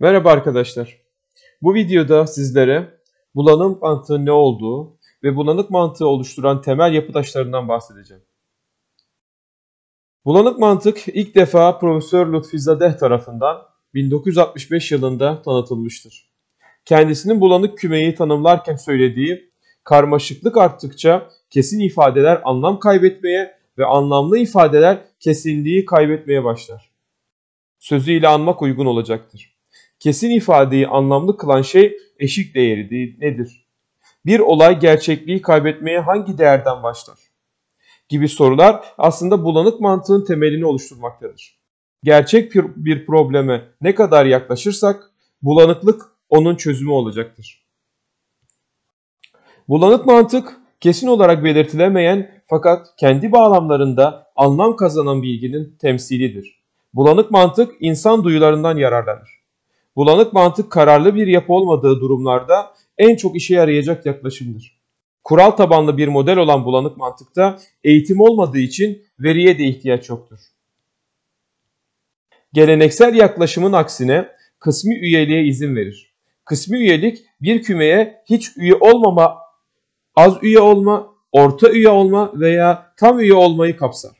Merhaba arkadaşlar. Bu videoda sizlere bulanık mantığı ne olduğu ve bulanık mantığı oluşturan temel yapı taşlarından bahsedeceğim. Bulanık mantık ilk defa Profesör Lütfi Zadeh tarafından 1965 yılında tanıtılmıştır. Kendisinin bulanık kümeyi tanımlarken söylediği karmaşıklık arttıkça kesin ifadeler anlam kaybetmeye ve anlamlı ifadeler kesinliği kaybetmeye başlar. Sözüyle anmak uygun olacaktır kesin ifadeyi anlamlı kılan şey eşik değeri nedir? Bir olay gerçekliği kaybetmeye hangi değerden başlar? Gibi sorular aslında bulanık mantığın temelini oluşturmaktadır. Gerçek bir probleme ne kadar yaklaşırsak bulanıklık onun çözümü olacaktır. Bulanık mantık kesin olarak belirtilemeyen fakat kendi bağlamlarında anlam kazanan bilginin temsilidir. Bulanık mantık insan duyularından yararlanır bulanık mantık kararlı bir yapı olmadığı durumlarda en çok işe yarayacak yaklaşımdır. Kural tabanlı bir model olan bulanık mantıkta eğitim olmadığı için veriye de ihtiyaç yoktur. Geleneksel yaklaşımın aksine kısmi üyeliğe izin verir. Kısmi üyelik bir kümeye hiç üye olmama, az üye olma, orta üye olma veya tam üye olmayı kapsar.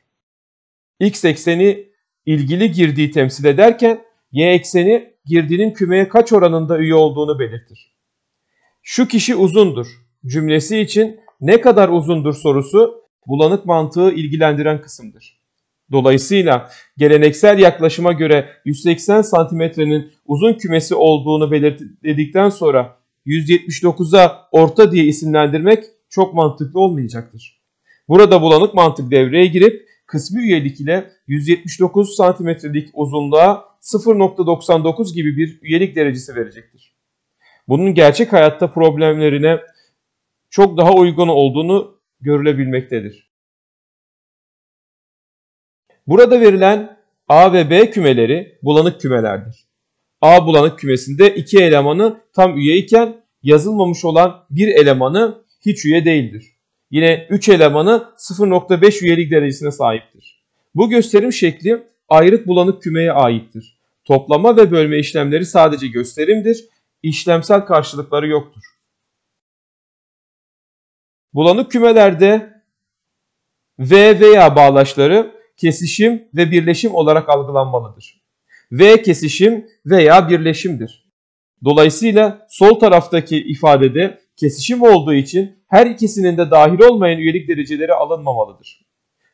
X ekseni ilgili girdiği temsil ederken Y ekseni girdinin kümeye kaç oranında üye olduğunu belirtir. Şu kişi uzundur cümlesi için ne kadar uzundur sorusu bulanık mantığı ilgilendiren kısımdır. Dolayısıyla geleneksel yaklaşıma göre 180 santimetrenin uzun kümesi olduğunu belirtildikten sonra 179'a orta diye isimlendirmek çok mantıklı olmayacaktır. Burada bulanık mantık devreye girip kısmi üyelik ile 179 santimetrelik uzunluğa 0.99 gibi bir üyelik derecesi verecektir. Bunun gerçek hayatta problemlerine çok daha uygun olduğunu görülebilmektedir. Burada verilen A ve B kümeleri bulanık kümelerdir. A bulanık kümesinde iki elemanı tam üye iken yazılmamış olan bir elemanı hiç üye değildir. Yine 3 elemanı 0.5 üyelik derecesine sahiptir. Bu gösterim şekli ayrık bulanık kümeye aittir. Toplama ve bölme işlemleri sadece gösterimdir. İşlemsel karşılıkları yoktur. Bulanık kümelerde V veya bağlaçları kesişim ve birleşim olarak algılanmalıdır. V kesişim veya birleşimdir. Dolayısıyla sol taraftaki ifadede kesişim olduğu için her ikisinin de dahil olmayan üyelik dereceleri alınmamalıdır.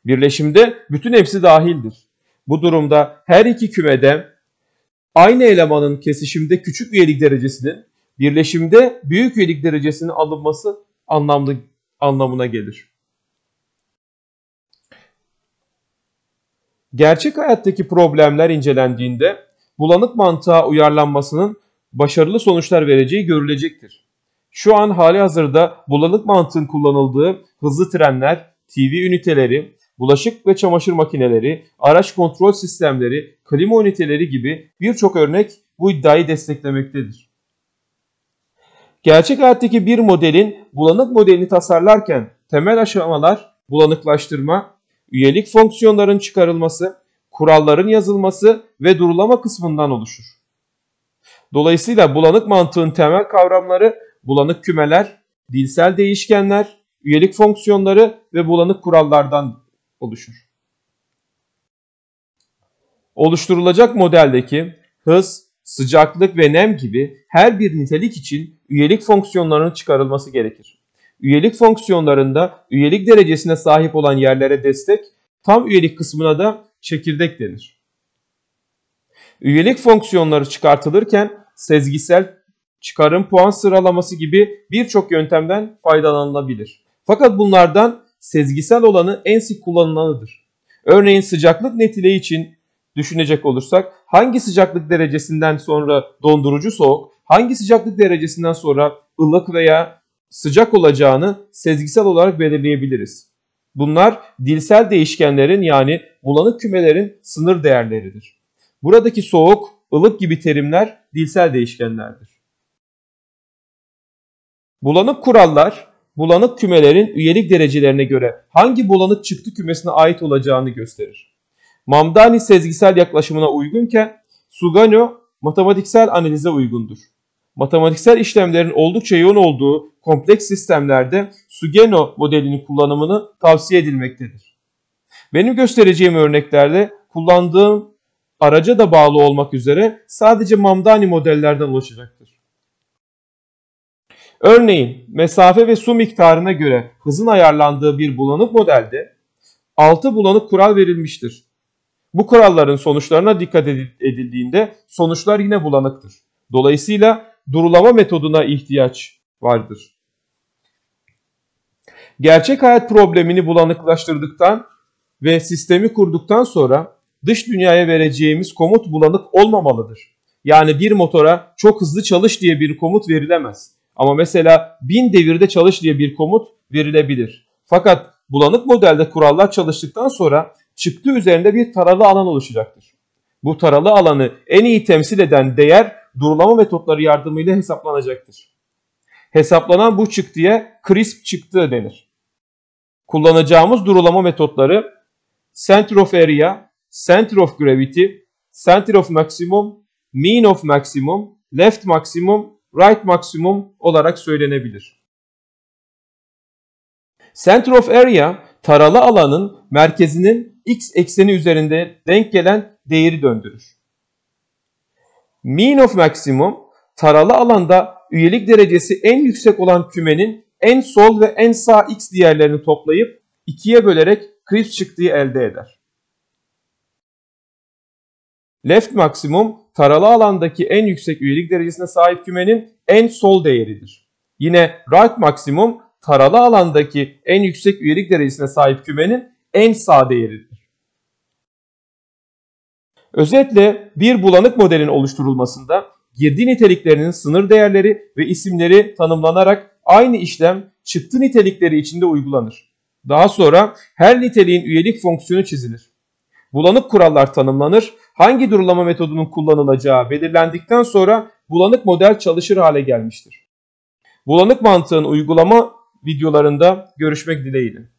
Birleşimde bütün hepsi dahildir. Bu durumda her iki kümede aynı elemanın kesişimde küçük üyelik derecesinin, birleşimde büyük üyelik derecesinin alınması anlamlı anlamına gelir. Gerçek hayattaki problemler incelendiğinde bulanık mantığa uyarlanmasının başarılı sonuçlar vereceği görülecektir. Şu an hali hazırda bulanık mantığın kullanıldığı hızlı trenler, TV üniteleri, bulaşık ve çamaşır makineleri, araç kontrol sistemleri, klima üniteleri gibi birçok örnek bu iddiayı desteklemektedir. Gerçek hayattaki bir modelin bulanık modelini tasarlarken temel aşamalar bulanıklaştırma, üyelik fonksiyonların çıkarılması, kuralların yazılması ve durulama kısmından oluşur. Dolayısıyla bulanık mantığın temel kavramları bulanık kümeler, dilsel değişkenler, üyelik fonksiyonları ve bulanık kurallardan oluşur. Oluşturulacak modeldeki hız, sıcaklık ve nem gibi her bir nitelik için üyelik fonksiyonlarının çıkarılması gerekir. Üyelik fonksiyonlarında üyelik derecesine sahip olan yerlere destek, tam üyelik kısmına da çekirdek denir. Üyelik fonksiyonları çıkartılırken sezgisel çıkarım puan sıralaması gibi birçok yöntemden faydalanılabilir. Fakat bunlardan sezgisel olanı en sık kullanılanıdır. Örneğin sıcaklık netile için düşünecek olursak hangi sıcaklık derecesinden sonra dondurucu soğuk, hangi sıcaklık derecesinden sonra ılık veya sıcak olacağını sezgisel olarak belirleyebiliriz. Bunlar dilsel değişkenlerin yani bulanık kümelerin sınır değerleridir. Buradaki soğuk, ılık gibi terimler dilsel değişkenlerdir. Bulanık kurallar bulanık kümelerin üyelik derecelerine göre hangi bulanık çıktı kümesine ait olacağını gösterir. Mamdani sezgisel yaklaşımına uygunken Sugano matematiksel analize uygundur. Matematiksel işlemlerin oldukça yoğun olduğu kompleks sistemlerde Sugeno modelinin kullanımını tavsiye edilmektedir. Benim göstereceğim örneklerde kullandığım araca da bağlı olmak üzere sadece Mamdani modellerden oluşacaktır. Örneğin mesafe ve su miktarına göre hızın ayarlandığı bir bulanık modelde 6 bulanık kural verilmiştir. Bu kuralların sonuçlarına dikkat edildiğinde sonuçlar yine bulanıktır. Dolayısıyla durulama metoduna ihtiyaç vardır. Gerçek hayat problemini bulanıklaştırdıktan ve sistemi kurduktan sonra dış dünyaya vereceğimiz komut bulanık olmamalıdır. Yani bir motora çok hızlı çalış diye bir komut verilemez. Ama mesela bin devirde çalış diye bir komut verilebilir. Fakat bulanık modelde kurallar çalıştıktan sonra çıktı üzerinde bir taralı alan oluşacaktır. Bu taralı alanı en iyi temsil eden değer durulama metotları yardımıyla hesaplanacaktır. Hesaplanan bu çıktıya crisp çıktı denir. Kullanacağımız durulama metotları center of area, center of gravity, center of maximum, mean of maximum, left maximum right maksimum olarak söylenebilir. Center of area taralı alanın merkezinin x ekseni üzerinde denk gelen değeri döndürür. Mean of maximum taralı alanda üyelik derecesi en yüksek olan kümenin en sol ve en sağ x değerlerini toplayıp ikiye bölerek kriz çıktığı elde eder. Left maksimum taralı alandaki en yüksek üyelik derecesine sahip kümenin en sol değeridir. Yine right maksimum taralı alandaki en yüksek üyelik derecesine sahip kümenin en sağ değeridir. Özetle bir bulanık modelin oluşturulmasında girdi niteliklerinin sınır değerleri ve isimleri tanımlanarak aynı işlem çıktı nitelikleri içinde uygulanır. Daha sonra her niteliğin üyelik fonksiyonu çizilir bulanık kurallar tanımlanır. Hangi durulama metodunun kullanılacağı belirlendikten sonra bulanık model çalışır hale gelmiştir. Bulanık mantığın uygulama videolarında görüşmek dileğiyle.